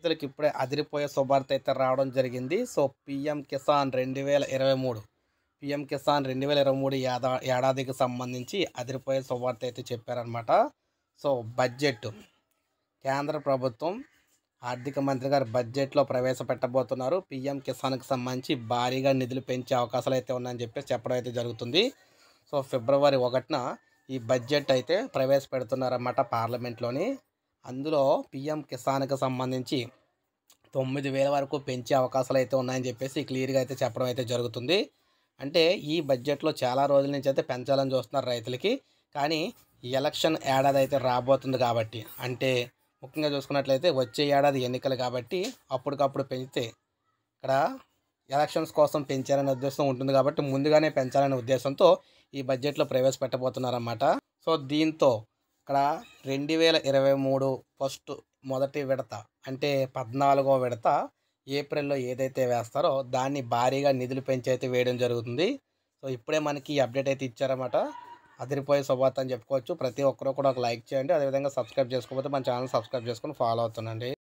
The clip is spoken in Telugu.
రైతులకు ఇప్పుడే అదిరిపోయే శుభార్త అయితే రావడం జరిగింది సో పిఎం కిసాన్ రెండు వేల ఇరవై మూడు పిఎం కిసాన్ రెండు వేల ఇరవై మూడు ఏడాదికి సంబంధించి అదిరిపోయే శుభార్త అయితే చెప్పారనమాట సో బడ్జెట్ కేంద్ర ప్రభుత్వం ఆర్థిక మంత్రి గారు బడ్జెట్లో ప్రవేశపెట్టబోతున్నారు పిఎం కిసాన్కి సంబంధించి భారీగా నిధులు పెంచే అవకాశాలు అయితే ఉన్నాయని చెప్పేసి చెప్పడం అయితే జరుగుతుంది సో ఫిబ్రవరి ఒకటిన ఈ బడ్జెట్ అయితే ప్రవేశపెడుతున్నారన్నమాట పార్లమెంట్లోని అందులో పిఎం కిసాన్కి సంబంధించి తొమ్మిది వేల వరకు పెంచే అవకాశాలు అయితే ఉన్నాయని చెప్పేసి క్లియర్గా అయితే చెప్పడం అయితే జరుగుతుంది అంటే ఈ బడ్జెట్లో చాలా రోజుల నుంచి అయితే పెంచాలని చూస్తున్నారు రైతులకి కానీ ఎలక్షన్ ఏడాది అయితే రాబోతుంది కాబట్టి అంటే ముఖ్యంగా చూసుకున్నట్లయితే వచ్చే ఏడాది ఎన్నికలు కాబట్టి అప్పటికప్పుడు పెంచితే ఇక్కడ ఎలక్షన్స్ కోసం పెంచాలనే ఉద్దేశం ఉంటుంది కాబట్టి ముందుగానే పెంచాలనే ఉద్దేశంతో ఈ బడ్జెట్లో ప్రవేశపెట్టబోతున్నారన్నమాట సో దీంతో ఇక్కడ రెండు వేల ఇరవై మూడు ఫస్ట్ మొదటి విడత అంటే పద్నాలుగో విడత ఏప్రిల్లో ఏదైతే వేస్తారో దాన్ని భారీగా నిధులు పెంచి అయితే వేయడం జరుగుతుంది సో ఇప్పుడే మనకి అప్డేట్ అయితే ఇచ్చారన్నమాట అదిరిపోయే శుభార్త అని చెప్పుకోవచ్చు ప్రతి ఒక్కరూ కూడా ఒక లైక్ చేయండి అదేవిధంగా సబ్స్క్రైబ్ చేసుకోకపోతే మన ఛానల్ సబ్స్క్రైబ్ చేసుకుని ఫాలో అవుతుందండి